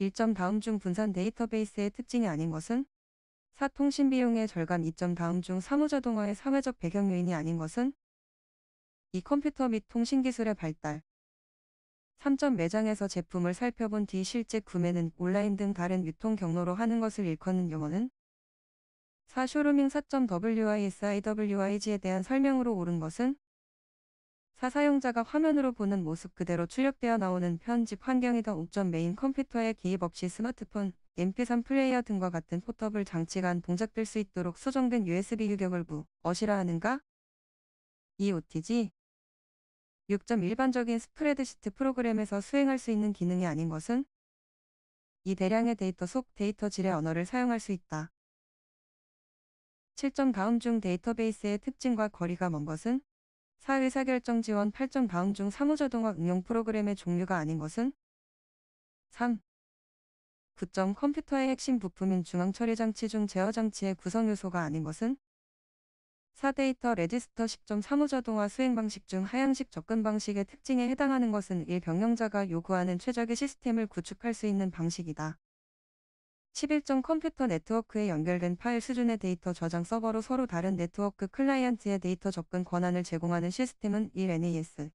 1점 다음 중 분산 데이터베이스의 특징이 아닌 것은 4. 통신 비용의 절감 2점 다음 중 사무자동화의 사회적 배경 요인이 아닌 것은 2. 컴퓨터 및 통신 기술의 발달 3 매장에서 제품을 살펴본 뒤 실제 구매는 온라인 등 다른 유통 경로로 하는 것을 일컫는 용어는 4. 쇼루밍 4.wiSIWIG에 대한 설명으로 옳은 것은 사사용자가 화면으로 보는 모습 그대로 출력되어 나오는 편집 환경이던 옥전 메인 컴퓨터에 기입 없이 스마트폰, MP3 플레이어 등과 같은 포터블 장치간 동작될 수 있도록 수정된 USB 규격을 부, 어시라 하는가? 이 o t g 6점 일반적인 스프레드시트 프로그램에서 수행할 수 있는 기능이 아닌 것은 이 대량의 데이터 속 데이터 질의 언어를 사용할 수 있다. 7점 다음 중 데이터베이스의 특징과 거리가 먼 것은 사회사결정 지원 8점 다음 중 사무자동화 응용 프로그램의 종류가 아닌 것은? 3. 9점 컴퓨터의 핵심 부품인 중앙처리 장치 중 제어 장치의 구성 요소가 아닌 것은? 4. 데이터 레지스터 10점 사무자동화 수행 방식 중 하향식 접근 방식의 특징에 해당하는 것은 1. 병영자가 요구하는 최적의 시스템을 구축할 수 있는 방식이다. 11종 컴퓨터 네트워크에 연결된 파일 수준의 데이터 저장 서버로 서로 다른 네트워크 클라이언트의 데이터 접근 권한을 제공하는 시스템은 1NAS.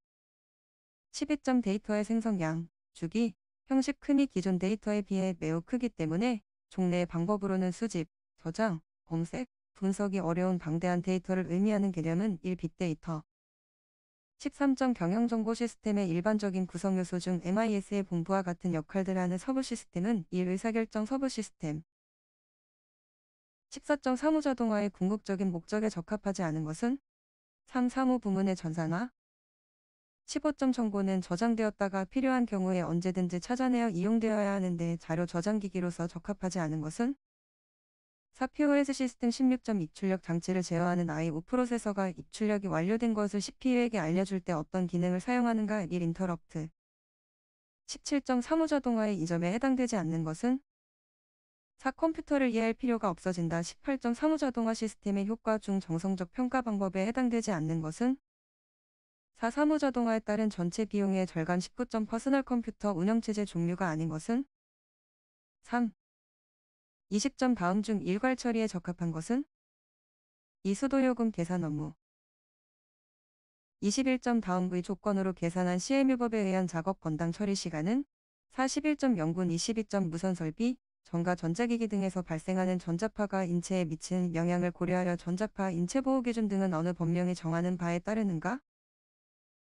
12점 데이터의 생성량, 주기, 형식 크이 기존 데이터에 비해 매우 크기 때문에 종래의 방법으로는 수집, 저장, 검색, 분석이 어려운 방대한 데이터를 의미하는 개념은 1빅데이터. 13점 경영정보 시스템의 일반적인 구성요소 중 MIS의 본부와 같은 역할들 하는 서브 시스템은 일 의사결정 서브 시스템. 14점 사무자동화의 궁극적인 목적에 적합하지 않은 것은 3. 사무 부문의 전산화 15점 정보는 저장되었다가 필요한 경우에 언제든지 찾아내어 이용되어야 하는데 자료 저장기기로서 적합하지 않은 것은 4POS 시스템 1 6 2 입출력 장치를 제어하는 i5 프로세서가 입출력이 완료된 것을 CPU에게 알려줄 때 어떤 기능을 사용하는가 1 인터럽트 17.35 자동화의 이 점에 해당되지 않는 것은 4 컴퓨터를 이해할 필요가 없어진다 18.35 자동화 시스템의 효과 중 정성적 평가 방법에 해당되지 않는 것은 4 3호 자동화에 따른 전체 비용의 절감 19. 퍼스널 컴퓨터 운영체제 종류가 아닌 것은 3. 이 시점 다음 중 일괄 처리에 적합한 것은 이수도요금 계산 업무 21점 다음의 부 조건으로 계산한 CM유법에 의한 작업 건당 처리 시간은 41.0분 22점 무선 설비, 전가 전자기기 등에서 발생하는 전자파가 인체에 미치는 영향을 고려하여 전자파 인체 보호 기준 등은 어느 법령이 정하는 바에 따르는가?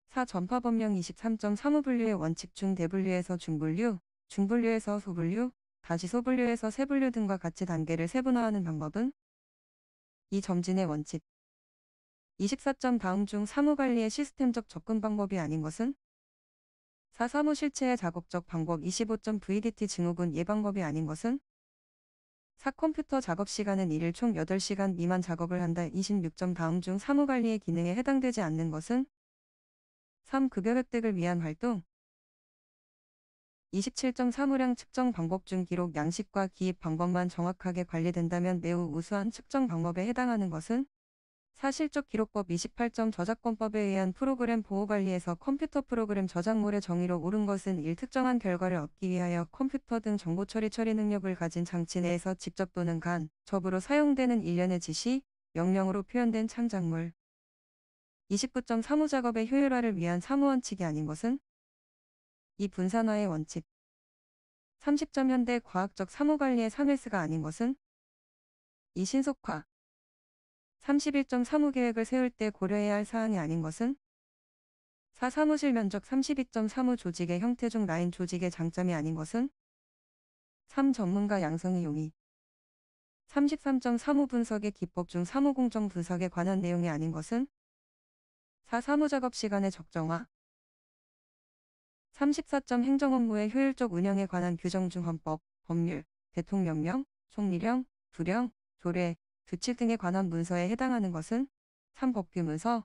4. 전파 법령 23.35분류의 원칙 중 대분류에서 중분류, 중분류에서 소분류, 다시 소분류에서 세분류 등과 같이 단계를 세분화하는 방법은 이 점진의 원칙 24점 다음 중 사무관리의 시스템적 접근 방법이 아닌 것은 4. 사무 실체의 작업적 방법 25점 VDT 증후군 예방법이 아닌 것은 4. 컴퓨터 작업 시간은 일일 총 8시간 미만 작업을 한다 26점 다음 중 사무관리의 기능에 해당되지 않는 것은 3. 급여 획득을 위한 활동 2 7 3사량 측정 방법 중 기록 양식과 기입 방법만 정확하게 관리된다면 매우 우수한 측정 방법에 해당하는 것은 사실적 기록법 28점 저작권법에 의한 프로그램 보호관리에서 컴퓨터 프로그램 저작물의 정의로 옳은 것은 일특정한 결과를 얻기 위하여 컴퓨터 등 정보 처리 처리 능력을 가진 장치 내에서 직접 또는 간, 접으로 사용되는 일련의 지시, 명령으로 표현된 창작물. 29.3호 작업의 효율화를 위한 사무원칙이 아닌 것은 이 분산화의 원칙 30점 현대 과학적 사무관리의 산헬스가 아닌 것은 이 신속화 31점 사무계획을 세울 때 고려해야 할 사항이 아닌 것은 4. 사무실 면적 32점 사무 조직의 형태 중 라인 조직의 장점이 아닌 것은 3. 전문가 양성의 용이 33점 사무 분석의 기법 중 사무 공정 분석에 관한 내용이 아닌 것은 4. 사무 작업 시간의 적정화 34점 행정 업무의 효율적 운영에 관한 규정 중 헌법, 법률, 대통령령, 총리령, 부령, 조례, 규칙 등에 관한 문서에 해당하는 것은 3법규 문서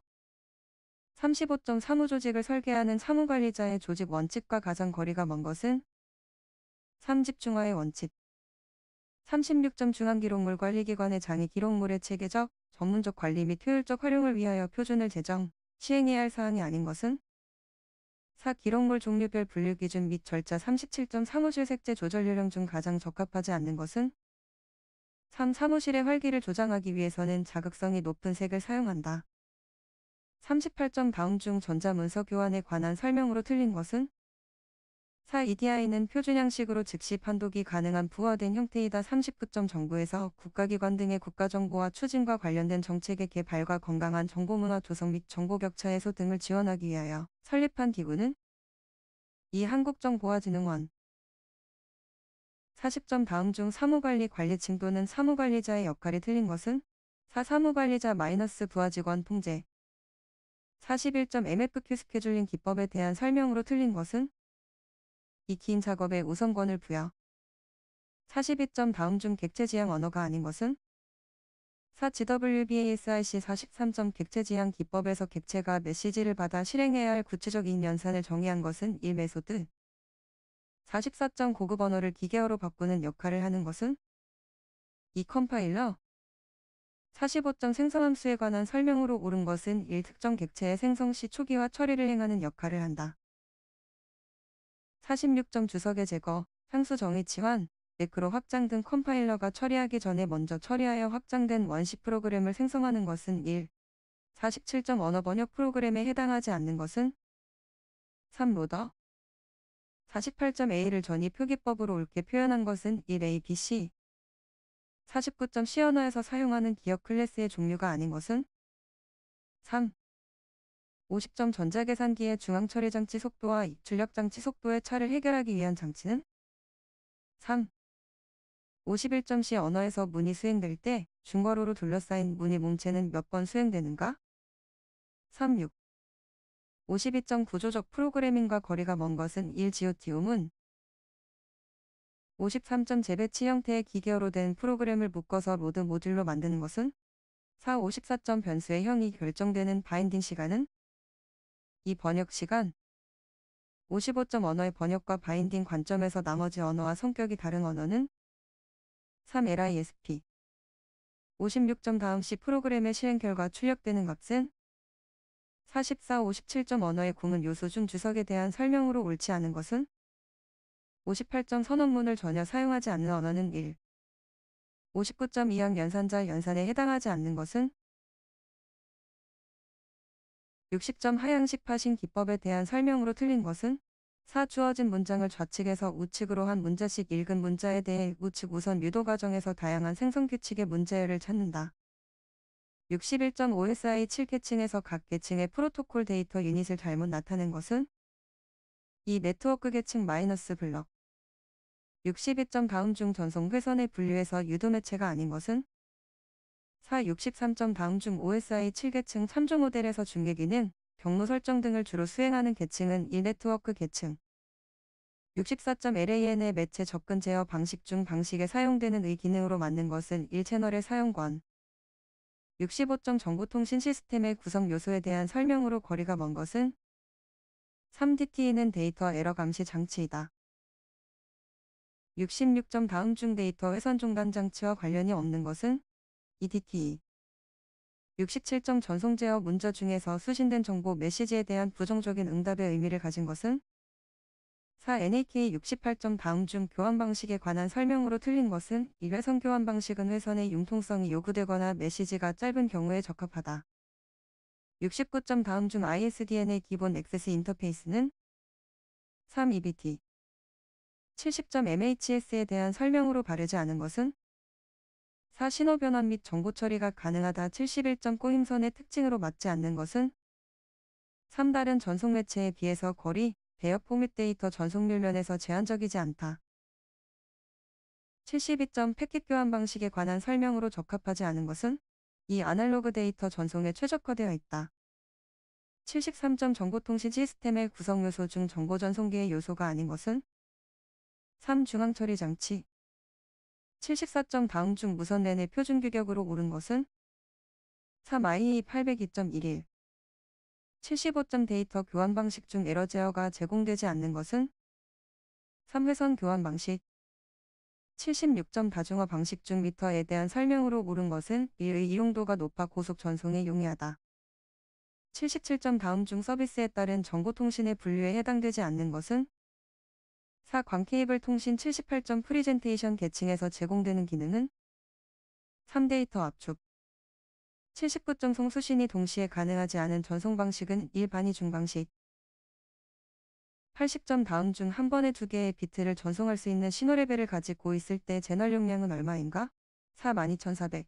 35.3 사무조직을 설계하는 사무관리자의 조직 원칙과 가장 거리가 먼 것은 3집중화의 원칙 36점 중앙기록물 관리기관의 장이 기록물의 체계적, 전문적 관리 및 효율적 활용을 위하여 표준을 제정, 시행해야 할 사항이 아닌 것은 4. 기록물 종류별 분류 기준 및 절차 37점 사무실 색재 조절 요령 중 가장 적합하지 않는 것은 3. 사무실의 활기를 조장하기 위해서는 자극성이 높은 색을 사용한다. 38점 다음 중 전자문서 교환에 관한 설명으로 틀린 것은 4. EDI는 표준양식으로 즉시 판독이 가능한 부화된 형태이다. 39점 정부에서 국가기관 등의 국가정보와 추진과 관련된 정책의 개발과 건강한 정보문화 조성 및 정보격차 해소 등을 지원하기 위하여 설립한 기구는 이 한국정보화진흥원 40점 다음 중 사무관리 관리층 또는 사무관리자의 역할이 틀린 것은 4. 사무관리자 마이너스 부하직원 통제 41점 MFQ 스케줄링 기법에 대한 설명으로 틀린 것은 이긴 작업에 우선권을 부여. 42점 다음 중 객체지향 언어가 아닌 것은 4 GWBASIC 43점 객체지향 기법에서 객체가 메시지를 받아 실행해야 할 구체적인 연산을 정의한 것은 1 메소드 44점 고급 언어를 기계어로 바꾸는 역할을 하는 것은 2 컴파일러 45점 생성함수에 관한 설명으로 옳은 것은 1 특정 객체의 생성 시 초기화 처리를 행하는 역할을 한다. 46점 주석의 제거, 향수 정의 치환, 매크로 확장 등 컴파일러가 처리하기 전에 먼저 처리하여 확장된 원시 프로그램을 생성하는 것은 1. 47점 언어 번역 프로그램에 해당하지 않는 것은 3. 로더 48.A를 점 전이 표기법으로 옳게 표현한 것은 1A, B, C 49.C 언어에서 사용하는 기억 클래스의 종류가 아닌 것은 3. 50점 전자계산기의 중앙처리 장치 속도와 입출력 장치 속도의 차를 해결하기 위한 장치는 3. 51.c 점 언어에서 문이 수행될 때 중괄호로 둘러싸인 문의 몸체는 몇 번 수행되는가? 36. 52.구조적 점 프로그래밍과 거리가 먼 것은 1지오티움은 53점 재배치 형태의 기계어로 된 프로그램을 묶어서 로드 모듈로 만드는 것은 4. 54점 변수의 형이 결정되는 바인딩 시간은 이 번역 시간 55점 언어의 번역과 바인딩 관점에서 나머지 언어와 성격이 다른 언어는 3. LISP 56점 다음 시 프로그램의 실행 결과 출력되는 값은 44, 57점 언어의 공은 요소 중 주석에 대한 설명으로 옳지 않은 것은 58점 선언문을 전혀 사용하지 않는 언어는 1. 59.2학 연산자 연산에 해당하지 않는 것은 60점 하향식 파신 기법에 대한 설명으로 틀린 것은 4. 주어진 문장을 좌측에서 우측으로 한 문자씩 읽은 문자에 대해 우측 우선 유도 과정에서 다양한 생성 규칙의 문제를 찾는다. 61.5SI 7계층에서 각 계층의 프로토콜 데이터 유닛을 잘못 나타낸 것은 이 네트워크 계층 마이너스 블럭 62. 점 다음 중 전송 회선의 분류에서 유도 매체가 아닌 것은 4 63점 다음 중 OSI 7계층 3조 모델에서 중계기능 경로 설정 등을 주로 수행하는 계층은 1네트워크 계층 64.LAN의 매체 접근 제어 방식 중 방식에 사용되는 의 기능으로 맞는 것은 1채널의 사용권 65점 정보통신 시스템의 구성 요소에 대한 설명으로 거리가 먼 것은 3DT는 데이터 에러 감시 장치이다. 66점 다음 중 데이터 회선 중단 장치와 관련이 없는 것은 EDT 육십칠점 전송 제어 문자 중에서 수신된 정보 메시지에 대한 부정적인 응답의 의미를 가진 것은 4. NAK 6 8점 다음 중 교환 방식에 관한 설명으로 틀린 것은 일회선 교환 방식은 회선의 융통성이 요구되거나 메시지가 짧은 경우에 적합하다. 6 9점 다음 중 ISDN의 기본 액세스 인터페이스는 3. EBT 7 0점 MHS에 대한 설명으로 바르지 않은 것은 4. 신호 변환 및 정보 처리가 가능하다 7 1 9꼬선의 특징으로 맞지 않는 것은 3. 다른 전송 매체에 비해서 거리, 배어 포맷 데이터 전송률 면에서 제한적이지 않다. 72점 패킷 교환 방식에 관한 설명으로 적합하지 않은 것은 이 아날로그 데이터 전송에 최적화되어 있다. 73점 정보통신 시스템의 구성 요소 중 정보 전송기의 요소가 아닌 것은 3. 중앙 처리 장치 74정 다음 중 무선 렌의 표준 규격으로 오른 것은 3 i e 802.11 75점 데이터 교환 방식 중 에러 제어가 제공되지 않는 것은 3회선 교환 방식 76점 다중화 방식 중 미터에 대한 설명으로 오른 것은 이의 이용도가 높아 고속 전송에 용이하다. 77점 다음 중 서비스에 따른 정보통신의 분류에 해당되지 않는 것은 4. 광케이블 통신 78점 프리젠테이션 계층에서 제공되는 기능은 3. 데이터 압축 79점 송수신이 동시에 가능하지 않은 전송 방식은 일반이 중방식 80점 다음 중 한 번에 두 개의 비트를 전송할 수 있는 신호 레벨을 가지고 있을 때 채널 용량은 얼마인가? 4 2,400